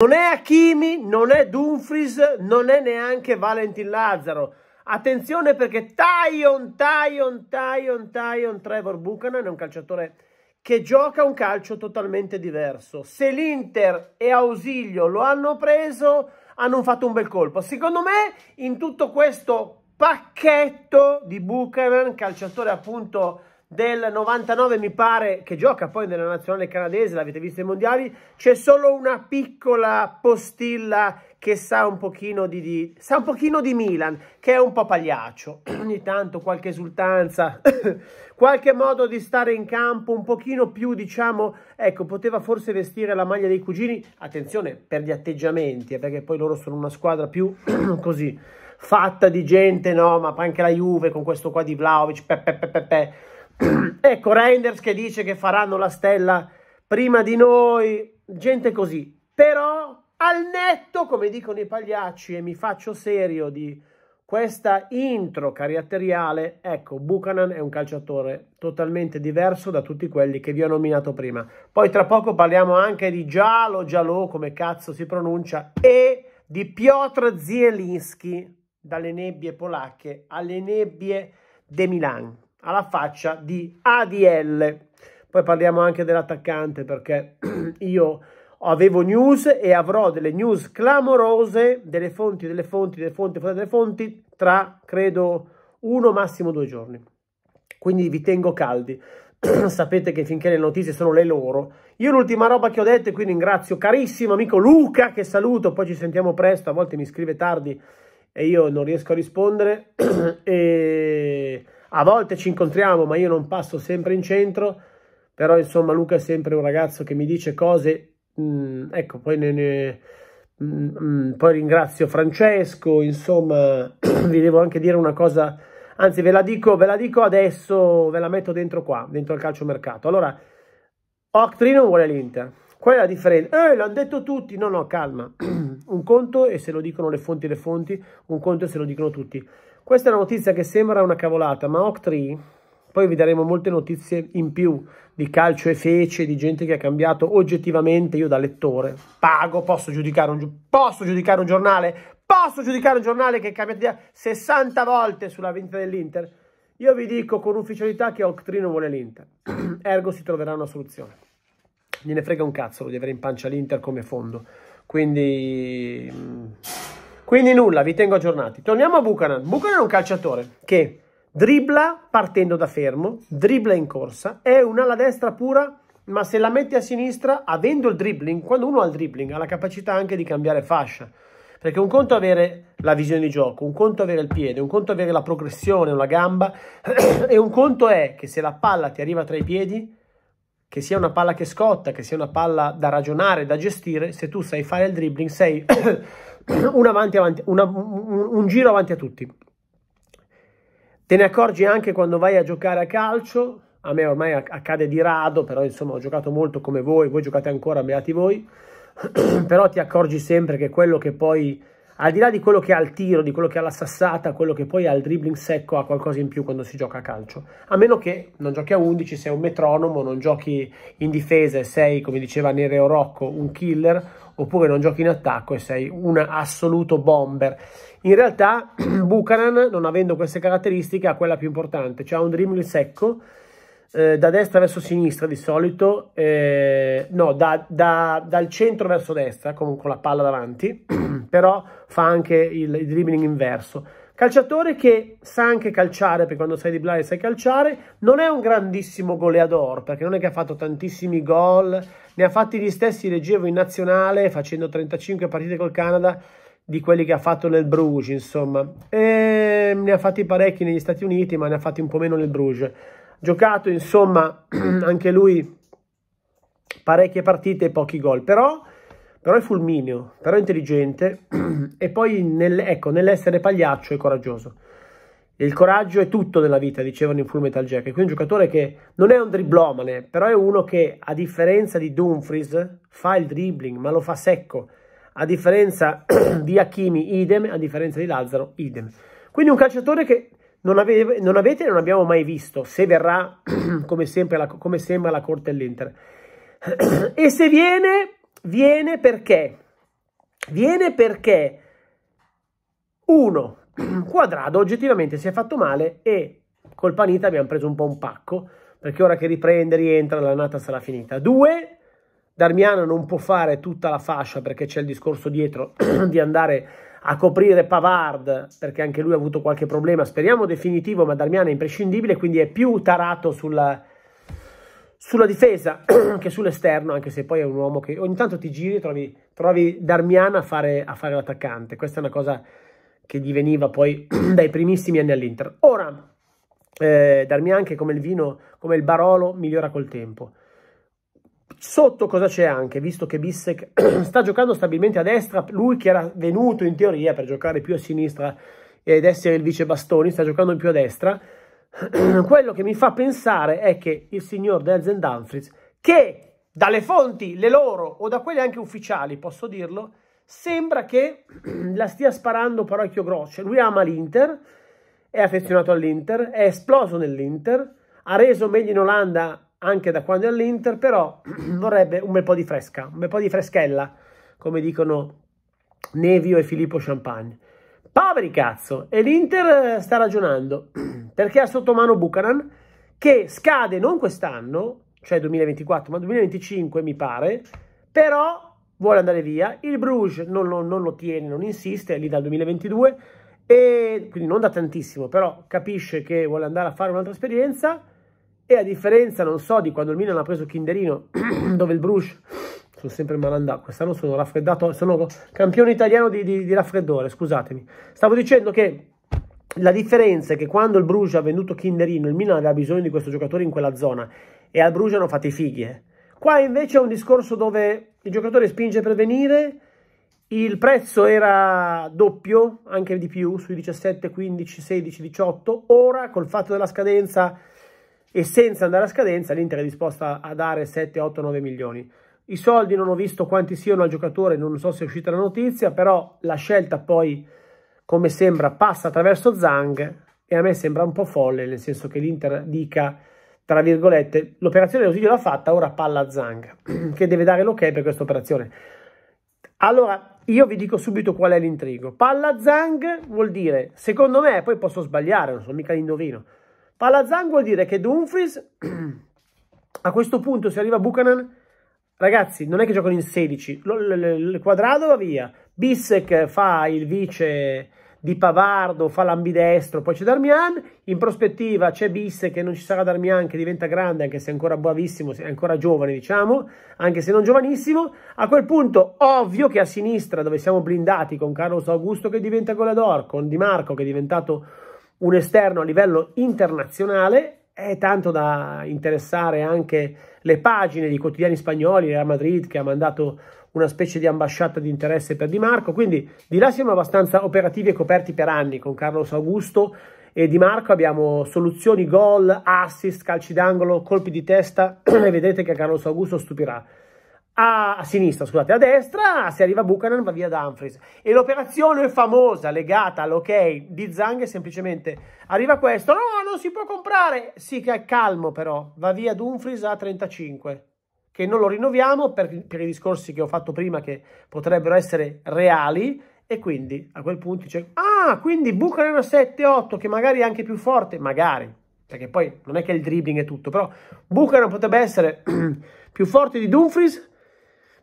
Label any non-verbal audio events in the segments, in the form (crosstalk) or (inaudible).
Non è Hakimi, non è Dumfries, non è neanche Valentin Lazzaro. Attenzione perché Tyon, Tyon, Tyon, Tyon, Trevor Buchanan è un calciatore che gioca un calcio totalmente diverso. Se l'Inter e Ausilio lo hanno preso, hanno fatto un bel colpo. Secondo me, in tutto questo pacchetto di Buchanan, calciatore appunto del 99 mi pare che gioca poi nella nazionale canadese, l'avete visto ai mondiali, c'è solo una piccola postilla che sa un pochino di, di, sa un pochino di Milan, che è un po' pagliaccio, (clears throat) ogni tanto qualche esultanza, (clears throat) qualche modo di stare in campo, un pochino più diciamo, ecco, poteva forse vestire la maglia dei cugini, attenzione per gli atteggiamenti, eh, perché poi loro sono una squadra più (clears throat) così fatta di gente, no, ma anche la Juve con questo qua di Vlaovic, pe, pe, pe, pe (clears throat) ecco Reinders che dice che faranno la stella prima di noi, gente così. Però al netto, come dicono i pagliacci, e mi faccio serio di questa intro caratteriale, ecco, Buchanan è un calciatore totalmente diverso da tutti quelli che vi ho nominato prima. Poi tra poco parliamo anche di Giallo, Giallo, come cazzo si pronuncia, e di Piotr Zielinski, dalle nebbie polacche alle nebbie de Milan alla faccia di ADL. Poi parliamo anche dell'attaccante perché (clears throat) io avevo news e avrò delle news clamorose, delle fonti, delle fonti, delle fonti, delle fonti, tra credo uno, massimo due giorni. Quindi vi tengo caldi. (clears throat) Sapete che finché le notizie sono le loro. Io l'ultima roba che ho detto, e quindi ringrazio carissimo amico Luca che saluto, poi ci sentiamo presto, a volte mi scrive tardi e io non riesco a rispondere. (clears throat) e a volte ci incontriamo, ma io non passo sempre in centro, però insomma Luca è sempre un ragazzo che mi dice cose, mh, mm, ecco, poi, ne, ne, mh, mm, mh, mm, poi ringrazio Francesco, insomma, (clears throat) vi devo anche dire una cosa, anzi ve la dico, ve la dico adesso, ve la metto dentro qua, dentro al calciomercato. Allora, Octri non vuole l'Inter. Qual è la differenza? Eh, l'hanno detto tutti. No, no, calma. (clears throat) un conto e se lo dicono le fonti, le fonti, un conto e se lo dicono tutti. Questa è una notizia che sembra una cavolata, ma Octree, poi vi daremo molte notizie in più di calcio e fece, di gente che ha cambiato oggettivamente, io da lettore, pago, posso giudicare un, posso giudicare un giornale? Posso giudicare un giornale che cambia idea 60 volte sulla vendita dell'Inter? Io vi dico con ufficialità che Octree non vuole l'Inter, (clears throat) ergo si troverà una soluzione. Gliene frega un cazzo di avere in pancia l'Inter come fondo, quindi... Mm, quindi nulla, vi tengo aggiornati. Torniamo a Buchanan. Buchanan è un calciatore che dribbla partendo da fermo, dribbla in corsa, è un'ala destra pura, ma se la metti a sinistra, avendo il dribbling, quando uno ha il dribbling, ha la capacità anche di cambiare fascia. Perché un conto è avere la visione di gioco, un conto è avere il piede, un conto è avere la progressione, una gamba, (clears throat) e un conto è che se la palla ti arriva tra i piedi, che sia una palla che scotta, che sia una palla da ragionare, da gestire, se tu sai fare il dribbling, sei (clears throat) un, avanti, avanti, una, un, un giro avanti a tutti. Te ne accorgi anche quando vai a giocare a calcio, a me ormai accade di rado, però insomma ho giocato molto come voi, voi giocate ancora, beati voi, (clears throat) però ti accorgi sempre che quello che poi, al di là di quello che ha il tiro, di quello che ha la sassata, quello che poi ha il dribbling secco, ha qualcosa in più quando si gioca a calcio. A meno che non giochi a 11, sei un metronomo, non giochi in difesa e sei, come diceva Nereo Rocco, un killer, oppure non giochi in attacco e sei un assoluto bomber. In realtà (clears throat) Buchanan, non avendo queste caratteristiche, ha quella più importante, cioè ha un dribbling secco, eh, da destra verso sinistra di solito, eh, no, da, da, dal centro verso destra con, con la palla davanti, (clears throat) però fa anche il, il dribbling inverso Calciatore che sa anche calciare, perché quando sai Blair sai calciare, non è un grandissimo goleador, perché non è che ha fatto tantissimi gol, ne ha fatti gli stessi, leggevo in nazionale, facendo 35 partite col Canada, di quelli che ha fatto nel Bruges, insomma. E ne ha fatti parecchi negli Stati Uniti, ma ne ha fatti un po' meno nel Bruges. Giocato, insomma, (clears throat) anche lui parecchie partite e pochi gol, però però è fulmineo, però è intelligente (clears throat) e poi nel, ecco, nell'essere pagliaccio è coraggioso. Il coraggio è tutto nella vita, dicevano in Full Metal Jack. qui è un giocatore che non è un dribblomane, però è uno che a differenza di Dumfries fa il dribbling, ma lo fa secco, a differenza (clears throat) di Hakimi idem, a differenza di Lazzaro idem. Quindi un calciatore che non, avete, non avete e non abbiamo mai visto, se verrà (clears throat) come sempre alla, come sembra la corte dell'Inter. e se viene Viene perché? Viene perché, uno, (clears throat) Quadrado oggettivamente si è fatto male e col Panita abbiamo preso un po' un pacco, perché ora che riprende, rientra, la nata sarà finita. Due, Darmiana non può fare tutta la fascia perché c'è il discorso dietro (clears throat) di andare a coprire Pavard perché anche lui ha avuto qualche problema, speriamo definitivo, ma Darmiana è imprescindibile, quindi è più tarato sulla, sulla difesa (clears throat) che sull'esterno, anche se poi è un uomo che ogni tanto ti giri e trovi, trovi Darmian a fare, a fare l'attaccante. Questa è una cosa che gli veniva poi (clears throat) dai primissimi anni all'Inter. Ora, eh, Darmian che come il vino, come il Barolo, migliora col tempo. Sotto cosa c'è anche, visto che Bissek (clears throat) sta giocando stabilmente a destra, lui che era venuto in teoria per giocare più a sinistra ed essere il vice bastoni, sta giocando più a destra, (clears throat) quello che mi fa pensare è che il signor Denzel Dumfries, che dalle fonti, le loro o da quelle anche ufficiali, posso dirlo, sembra che (clears throat) la stia sparando parecchio grosso. Lui ama l'Inter, è affezionato all'Inter, è esploso nell'Inter, ha reso meglio in Olanda anche da quando è all'Inter, però (clears throat) vorrebbe un bel po' di fresca, un bel po' di freschella, come dicono Nevio e Filippo Champagne. Poveri cazzo! E l'Inter sta ragionando perché ha sotto mano Buchanan, che scade non quest'anno, cioè 2024, ma 2025 mi pare, però vuole andare via, il Bruges non, non, non lo tiene, non insiste, è lì dal 2022, e quindi non da tantissimo, però capisce che vuole andare a fare un'altra esperienza e a differenza, non so, di quando il Milan ha preso Kinderino, (clears throat) dove il Bruges, sono sempre malandato, quest'anno sono raffreddato, sono campione italiano di, di, di raffreddore, scusatemi, stavo dicendo che la differenza è che quando il Bruges ha venduto Kinderino, il Milan aveva bisogno di questo giocatore in quella zona e al Bruges hanno fatto i fighi. Eh. Qua invece è un discorso dove il giocatore spinge per venire, il prezzo era doppio, anche di più, sui 17, 15, 16, 18. Ora, col fatto della scadenza e senza andare a scadenza, l'Inter è disposta a dare 7, 8, 9 milioni. I soldi non ho visto quanti siano al giocatore, non so se è uscita la notizia, però la scelta poi come sembra passa attraverso Zhang e a me sembra un po' folle, nel senso che l'Inter dica, tra virgolette, l'operazione dell'ausilio l'ha fatta, ora palla a Zang, (clears throat) che deve dare l'ok per questa operazione. Allora, io vi dico subito qual è l'intrigo. Palla Zhang vuol dire, secondo me, poi posso sbagliare, non sono mica l'indovino, palla Zhang vuol dire che Dumfries, (clears throat) a questo punto se arriva Buchanan, ragazzi, non è che giocano in 16, il quadrato va via, Bissek fa il vice di Pavardo, fa l'ambidestro, poi c'è Darmian, in prospettiva c'è Bissek che non ci sarà Darmian che diventa grande anche se è ancora bravissimo, è ancora giovane diciamo, anche se non giovanissimo, a quel punto ovvio che a sinistra dove siamo blindati con Carlos Augusto che diventa goleador, con Di Marco che è diventato un esterno a livello internazionale, è tanto da interessare anche le pagine di quotidiani spagnoli, Real Madrid che ha mandato una specie di ambasciata di interesse per Di Marco, quindi di là siamo abbastanza operativi e coperti per anni con Carlos Augusto e Di Marco abbiamo soluzioni, gol, assist, calci d'angolo, colpi di testa (clears throat) e vedete che Carlos Augusto stupirà. A, sinistra, scusate, a destra se arriva Buchanan, va via Dumfries. E l'operazione famosa legata all'ok di Zang è semplicemente arriva questo, no, non si può comprare. Sì, che è calmo però, va via Dumfries a 35 che non lo rinnoviamo per, per i discorsi che ho fatto prima che potrebbero essere reali e quindi a quel punto dice ah quindi Buchan una 7-8 che magari è anche più forte, magari perché poi non è che il dribbling è tutto, però Buchanan potrebbe essere (clears throat) più forte di Dumfries,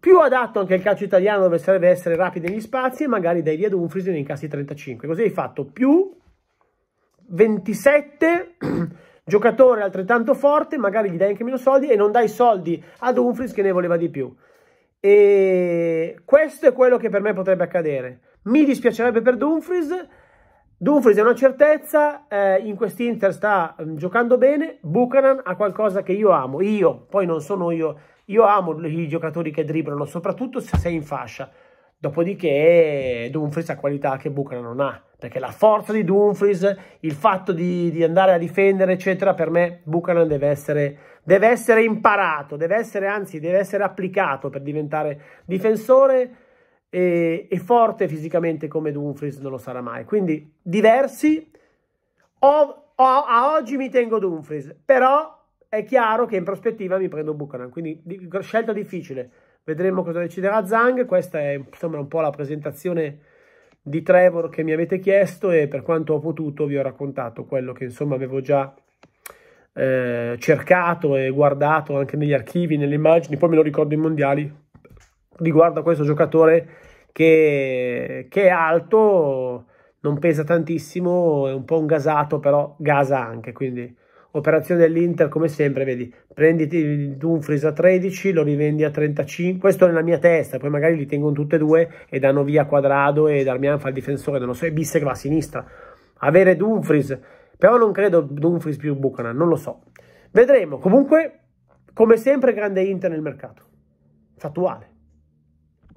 più adatto anche al calcio italiano dove sarebbe essere rapido negli spazi e magari dai via Dumfries in incassi 35. Così hai fatto più 27 (clears throat) giocatore altrettanto forte, magari gli dai anche meno soldi e non dai soldi ad Humphries che ne voleva di più. E questo è quello che per me potrebbe accadere. Mi dispiacerebbe per Dumfries. Dumfries è una certezza, eh, in quest'Inter sta mh, mm, giocando bene, Buchanan ha qualcosa che io amo, io, poi non sono io, io amo i giocatori che dribblano, soprattutto se sei in fascia. Dopodiché Dumfries ha qualità che Buchner non ha, perché la forza di Dumfries, il fatto di, di andare a difendere, eccetera, per me Buchanan deve essere, deve essere imparato, deve essere, anzi, deve essere applicato per diventare difensore e, e forte fisicamente come Dumfries non lo sarà mai. Quindi diversi, o, o, a oggi mi tengo Dumfries, però è chiaro che in prospettiva mi prendo Buchanan, quindi di, scelta difficile Vedremo cosa deciderà Zhang. Questa è sembra un po' la presentazione di Trevor che mi avete chiesto e per quanto ho potuto vi ho raccontato quello che insomma avevo già eh, cercato e guardato anche negli archivi, nelle immagini, poi me lo ricordo in mondiali riguardo a questo giocatore che, che è alto, non pesa tantissimo, è un po' un gasato, però gasa anche, quindi operazione dell'Inter come sempre, vedi, prenditi Dumfries a 13, lo rivendi a 35, questo è nella mia testa, poi magari li tengono tutte e due e danno via Quadrado e Darmian fa il difensore, non lo so, e Bisse che va a sinistra. Avere Dumfries, però non credo Dumfries più Buchanan, non lo so. Vedremo, comunque, come sempre grande Inter nel mercato, fattuale.